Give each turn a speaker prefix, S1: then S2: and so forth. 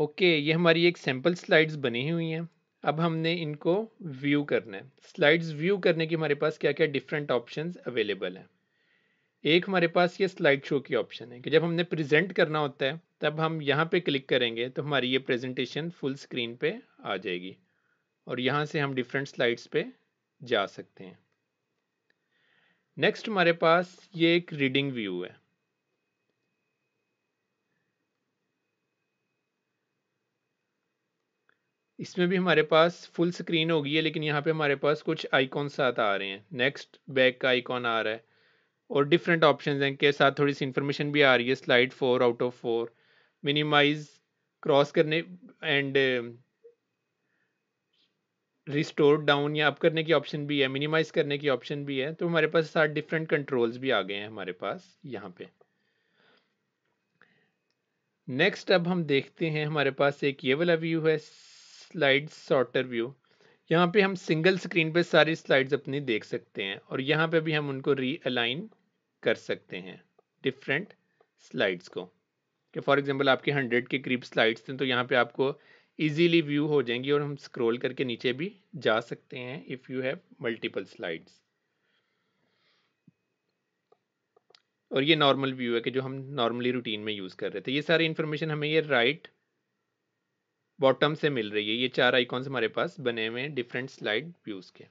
S1: okay ये हमारी एक सैम्पल स्लाइड्स बनी हुई हैं अब हमने इनको व्यू करना है स्लाइड्स व्यू करने के हमारे पास क्या क्या डिफरेंट ऑप्शन अवेलेबल हैं एक हमारे पास ये स्लाइड शो की ऑप्शन है कि जब हमने प्रेजेंट करना होता है तब हम यहाँ पे क्लिक करेंगे तो हमारी ये प्रेजेंटेशन फुल स्क्रीन पे आ जाएगी और यहाँ से हम डिफरेंट स्लाइड्स पे जा सकते हैं नेक्स्ट हमारे पास ये एक रीडिंग व्यू है इसमें भी हमारे पास फुल स्क्रीन होगी है लेकिन यहाँ पे हमारे पास कुछ आइकॉन साथ आ रहे हैं नेक्स्ट बैक का आइकॉन आ रहा है और डिफरेंट ऑप्शंस हैं के साथ थोड़ी सी इन्फॉर्मेशन भी आ रही है slide four out of four minimize cross करने एंड रिस्टोर डाउन या अप करने की ऑप्शन भी है मिनिमाइज करने की ऑप्शन भी है तो हमारे पास सात डिफरेंट कंट्रोल्स भी आ गए हैं हमारे पास यहाँ पे नेक्स्ट अब हम देखते हैं हमारे पास एक ये वाला व्यू है स्लाइड शॉर्टर व्यू यहाँ पे हम सिंगल स्क्रीन पे सारी स्लाइड्स अपनी देख सकते हैं और यहाँ पे भी हम उनको रीअलाइन कर सकते हैं डिफरेंट स्लाइड्स को कि फॉर एग्जांपल आपके हंड्रेड के करीब स्लाइड्स थे तो यहाँ पे आपको इजीली व्यू हो जाएंगी और हम स्क्रॉल करके नीचे भी जा सकते हैं if you have multiple slides और ये नॉर्मल व्यू है कि जो हम नॉर्मली रूटीन में यूज़ कर रहे थे ये सारी इन्फॉर्मेशन हमें ये राइट right बॉटम से मिल रही है ये चार आइकॉन्स हमारे पास बने हुए हैं डिफरेंट स्लाइड व्यूज के